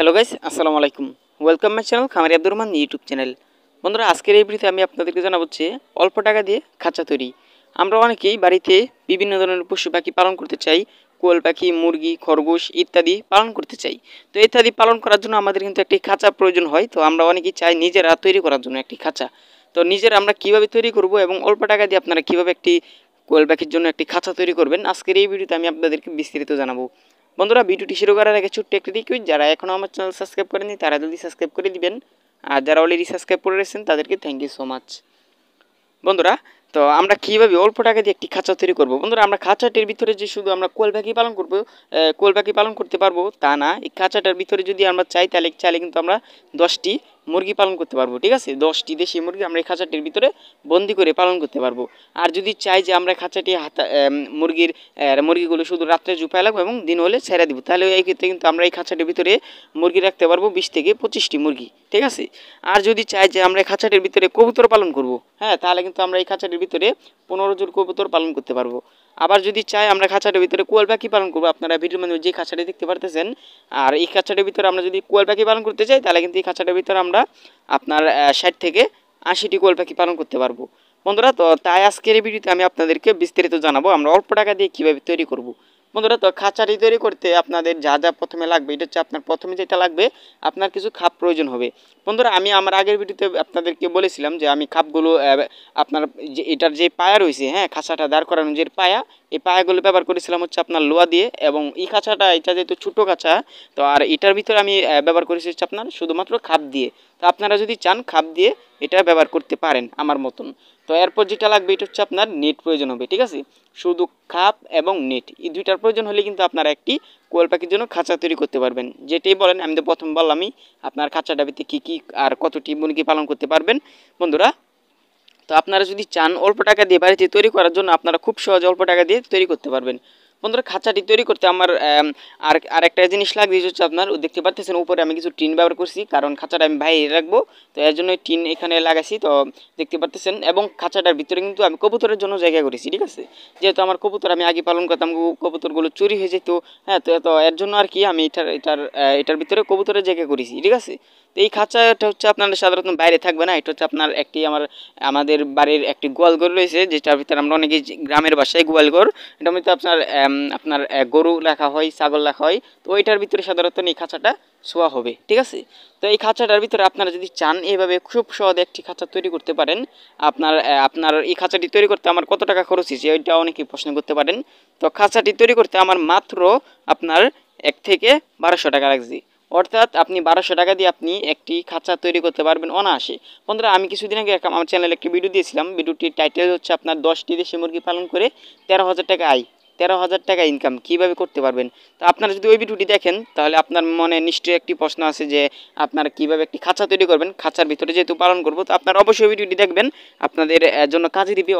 hello guys আসসালামু আলাইকুম welcome my channel খামারি আব্দুর রহমান ইউটিউব চ্যানেল বন্ধুরা আজকের এই ভিডিওতে আমি আপনাদেরকে জানাবো যে অল্প টাকা দিয়ে খাঁচা তৈরি আমরা অনেকেই বাড়িতে বিভিন্ন ধরনের পশু পাখি পালন করতে চাই কোয়েল পাখি মুরগি খরগোশ ইত্যাদি পালন করতে চাই তো ইত্যাদি পালন করার জন্য আমাদের কিন্তু একটি খাঁচা প্রয়োজন হয় তো আমরা অনেকেই চাই নিজেরা তৈরি করার জন্য একটি খাঁচা তো নিজের আমরা কিভাবে তৈরি করব এবং অল্প টাকা দিয়ে আপনারা কিভাবে একটি কোয়েল পাখির জন্য একটি খাঁচা তৈরি করবেন আজকের এই ভিডিওতে আমি আপনাদেরকে বিস্তারিত জানাবো বন্ধুরা ভিডিওটি শুরু করার আগে ছোট্ট একটি রিকুইস্ট যারা এখনও আমার চ্যানেল সাবস্ক্রাইব করেনি তারা যদি সাবস্ক্রাইব করে দিবেন আর যারা অলরেডি সাবস্ক্রাইব করে রয়েছেন তাদেরকে থ্যাংক ইউ সো মাচ বন্ধুরা তো আমরা কীভাবে অল্প টাকা দিয়ে একটি খাঁচা তৈরি করব বন্ধুরা আমরা খাঁচাটির ভিতরে যে শুধু আমরা কোয়েল পাখি পালন করবো কোয়েল পাখি পালন করতে পারবো তা না এই খাঁচাটার ভিতরে যদি আমরা চাই তাহলে চাইলে কিন্তু আমরা দশটি মুরগি পালন করতে পারবো ঠিক আছে দশটি দেশি মুরগি আমরা এই খাঁচাটির ভিতরে বন্দি করে পালন করতে পারবো আর যদি চাই যে আমরা খাঁচাটি হাতা মুরগির মুরগিগুলো শুধু রাত্রে জুপায় লাগবো এবং দিন হলে ছেড়ে দিব তাহলে এই ক্ষেত্রে কিন্তু আমরা এই খাঁচাটির ভিতরে মুরগি রাখতে পারবো বিশ থেকে পঁচিশটি মুরগি ঠিক আছে আর যদি চাই যে আমরা এই খাঁচাটির ভিতরে কবুতর পালন করব হ্যাঁ তাহলে কিন্তু আমরা এই খাঁচাটির ভিতরে পনেরো জোর কবুতর পালন করতে পারবো আবার যদি চাই আমরা খাঁচাটির ভিতরে কুয়াল পাখি পালন করবো আপনারা ভিডিওর মধ্যে যে খাঁচাটি দেখতে পারতেছেন আর এই খাঁচাটির ভিতরে আমরা যদি কুয়াল পাখি পালন করতে চাই তাহলে কিন্তু এই খাঁচাটির ভিতরে আমরা আমরা আপনার ষাট থেকে আশিটি কোয়াল পাখি পালন করতে পারবো বন্ধুরা তো তাই আজকের এই ভিডিওতে আমি আপনাদেরকে বিস্তারিত জানাবো আমরা অল্প টাকা দিয়ে কীভাবে তৈরি করব বন্ধুরা তো খাঁচাটি তৈরি করতে আপনাদের যা যা প্রথমে লাগবে এটা হচ্ছে আপনার প্রথমে যেটা লাগবে আপনার কিছু খাপ প্রয়োজন হবে বন্ধুরা আমি আমার আগের ভিডিওতে আপনাদেরকে বলেছিলাম যে আমি খাপগুলো আপনার যে এটার যে পায়া রয়েছে হ্যাঁ খাঁচাটা দাঁড় করানো যে পায়া এই পায়াগুলো ব্যবহার করেছিলাম হচ্ছে আপনার লোয়া দিয়ে এবং এই খাঁচাটা এটা যেহেতু ছোটো খাঁচা তো আর এটার ভিতরে আমি ব্যবহার করেছি হচ্ছে আপনার শুধুমাত্র খাপ দিয়ে তো আপনারা যদি চান খাপ দিয়ে এটা ব্যবহার করতে পারেন আমার মতন তো এরপর যেটা লাগবে এটা হচ্ছে আপনার নেট প্রয়োজন হবে ঠিক আছে শুধু খাপ এবং নেট এই দুইটার প্রয়োজন হলে কিন্তু আপনার একটি কোয়াল পাখির জন্য খাঁচা তৈরি করতে পারবেন যেটাই বলেন আমি তো প্রথম বললামই আপনার খাঁচা ডাবিতে কী কী আর কতটি মুরগি পালন করতে পারবেন বন্ধুরা তো আপনারা যদি চান অল্প টাকা দিয়ে বাড়িতে তৈরি করার জন্য আপনারা খুব সহজে অল্প টাকা দিয়ে তৈরি করতে পারবেন বন্ধুরা খাঁচাটি তৈরি করতে আমার আর আরেকটা জিনিস লাগবে হচ্ছে আপনার দেখতে পাচ্ছেন উপরে আমি কিছু টিন ব্যবহার করছি কারণ খাঁচাটা আমি বাইরে রাখবো তো এর জন্য টিন এখানে লাগাইছি তো দেখতে পাচ্ছেন এবং খাঁচাটার ভিতরে কিন্তু আমি কবুতরের জন্য জায়গা করেছি ঠিক আছে যেহেতু আমার কবুতর আমি আগে পালন করতাম কবুতরগুলো চুরি হয়ে যেত হ্যাঁ তো তো এর জন্য আর কি আমি এটার এটার এটার ভিতরে কবুতরের জায়গা করেছি ঠিক আছে তো এই খাঁচাটা হচ্ছে আপনার সাধারণত বাইরে থাকবে না এটা হচ্ছে আপনার একটি আমার আমাদের বাড়ির একটি গোয়ালঘর রয়েছে যেটার ভিতরে আমরা অনেকে গ্রামের বাসায় গোয়ালঘর এটা মধ্যে আপনার আপনার গরু লেখা হয় ছাগল লেখা হয় তো ওইটার ভিতরে সাধারণত এই খাঁচাটা শোয়া হবে ঠিক আছে তো এই খাঁচাটার ভিতরে আপনারা যদি চান এভাবে খুব সহজ একটি খাঁচা তৈরি করতে পারেন আপনার আপনার এই খাঁচাটি তৈরি করতে আমার কত টাকা খরচ হয়েছে ওইটা অনেকেই প্রশ্ন করতে পারেন তো খাঁচাটি তৈরি করতে আমার মাত্র আপনার এক থেকে বারোশো টাকা লাগছে অর্থাৎ আপনি বারোশো টাকা দিয়ে আপনি একটি খাঁচা তৈরি করতে পারবেন অনায়াসে বন্ধুরা আমি কিছুদিন আগে আমার চ্যানেলে একটি ভিডিও দিয়েছিলাম ভিডিওটির টাইটেল হচ্ছে আপনার দশটি দেশি মুরগি পালন করে তেরো হাজার টাকা আয় তেরো হাজার টাকা ইনকাম কিভাবে করতে পারবেন তো আপনারা যদি ওই ভিডিওটি দেখেন তাহলে আপনার মনে নিশ্চয়ই একটি প্রশ্ন আছে যে আপনারা কিভাবে একটি খাঁচা তৈরি করবেন খাঁচার ভিতরে যেহেতু পালন করবো তো আপনারা অবশ্যই ভিডিওটি দেখবেন আপনাদের জন্য কাজে দিবে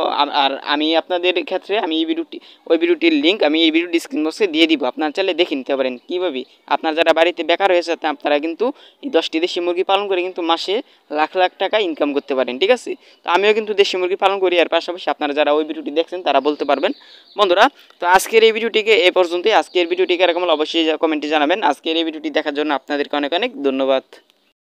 আর আমি আপনাদের ক্ষেত্রে আমি এই ভিডিওটি ওই ভিডিওটির লিঙ্ক আমি এই ভিডিও ডিসক্রিপশন বক্সে দিয়ে দিব আপনারা চাইলে দেখে নিতে পারেন কীভাবে আপনার যারা বাড়িতে বেকার হয়েছে আপনারা কিন্তু এই দশটি দেশি মুরগি পালন করে কিন্তু মাসে লাখ লাখ টাকা ইনকাম করতে পারেন ঠিক আছে তো আমিও কিন্তু দেশি মুরগি পালন করি আর পাশাপাশি আপনারা যারা ওই ভিডিওটি দেখছেন তারা বলতে পারবেন বন্ধুরা তো আজকের এই ভিডিওটিকে এ পর্যন্তই আজকের ভিডিওটিকে এরকম অবশ্যই কমেন্টে জানাবেন আজকের এই ভিডিওটি দেখার জন্য আপনাদেরকে অনেক অনেক ধন্যবাদ